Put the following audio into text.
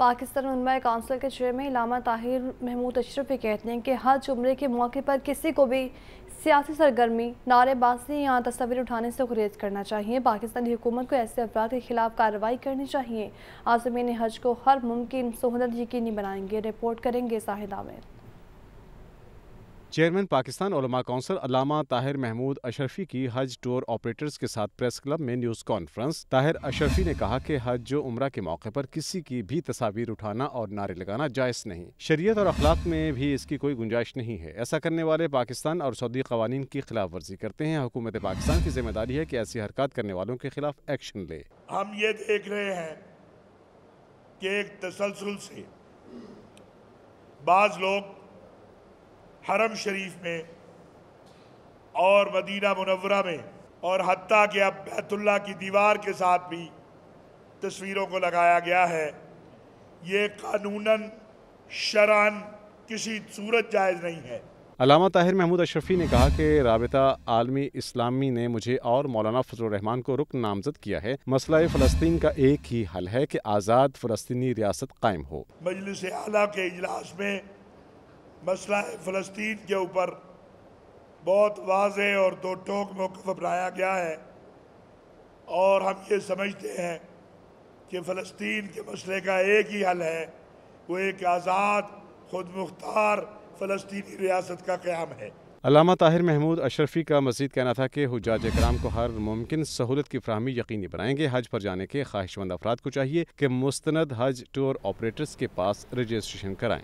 Pakistan Ulema council के chairman Allama Tahir Mahmood Ashrafi कहते हैं कि हर जुमरे के मौके पर किसी को भी सियासी सरगर्मी नारेबाजी या तस्वीर उठाने से गुरेज करना चाहिए पाकिस्तानी हुकूमत को ऐसे अफराद के खिलाफ कार्रवाई करनी चाहिए आजमीन हज को हर मुमकिन सहूलत यकीनी बनाएंगे रिपोर्ट करेंगे साहिद आमिर चेयरमैन पाकिस्तान ओलमा काउंसिल अलामा ताहिर महमूद अशरफी की हज टूर ऑपरेटर्स के साथ प्रेस क्लब में न्यूज़ कॉन्फ्रेंस ताहिर अशरफी ने कहा कि हज जो उम्र के मौके पर किसी की भी तस्वीर उठाना और नारे लगाना जायज़ नहीं शरीयत और अखलाक में भी इसकी कोई गुंजाइश नहीं है ऐसा करने वाले पाकिस्तान और सऊदी कवानीन की खिलाफ वर्जी करते हैं हुकूमत पाकिस्तान की जिम्मेदारी है की ऐसी हरकत करने वालों के खिलाफ एक्शन ले हम ये देख रहे हैं एक तसलसल से बाज लोग हरम शरीफ में और मदीना मुनवरा में और हती के अब बैतुल्ला की दीवार के साथ भी तस्वीरों को लगाया गया है ये कानून शरान किसी सूरत जायज़ नहीं है अलामा ताहिर महमूद अशरफी ने कहा कि रबता आलमी इस्लामी ने मुझे और मौलाना फजल रहमान को रुक नामजद किया है मसला फ़लस्तीन का एक ही हल है कि आज़ाद फ़लस्तनी रियासत कायम हो मजलिस आला के अजलास में मसला फ़लस्तीन के ऊपर बहुत वाज और दो टोक मौक़ अपनाया गया है और हम ये समझते हैं कि फ़लस्तीन के मसले का एक ही हल है वो एक आज़ाद खुद मुख्तार फ़लस्तनी रियासत का क़्याम है अलामा ताहिर महमूद अशरफी का मजीद कहना था कि हजाज कराम को हर मुमकिन सहूलत की फ्राहमी यकीनी बनाएंगे हज पर जाने के ख्वाहिशमंद अफराद को चाहिए कि मुस्ंद हज टूर ऑपरेटर्स के पास रजिस्ट्रेशन कराएँ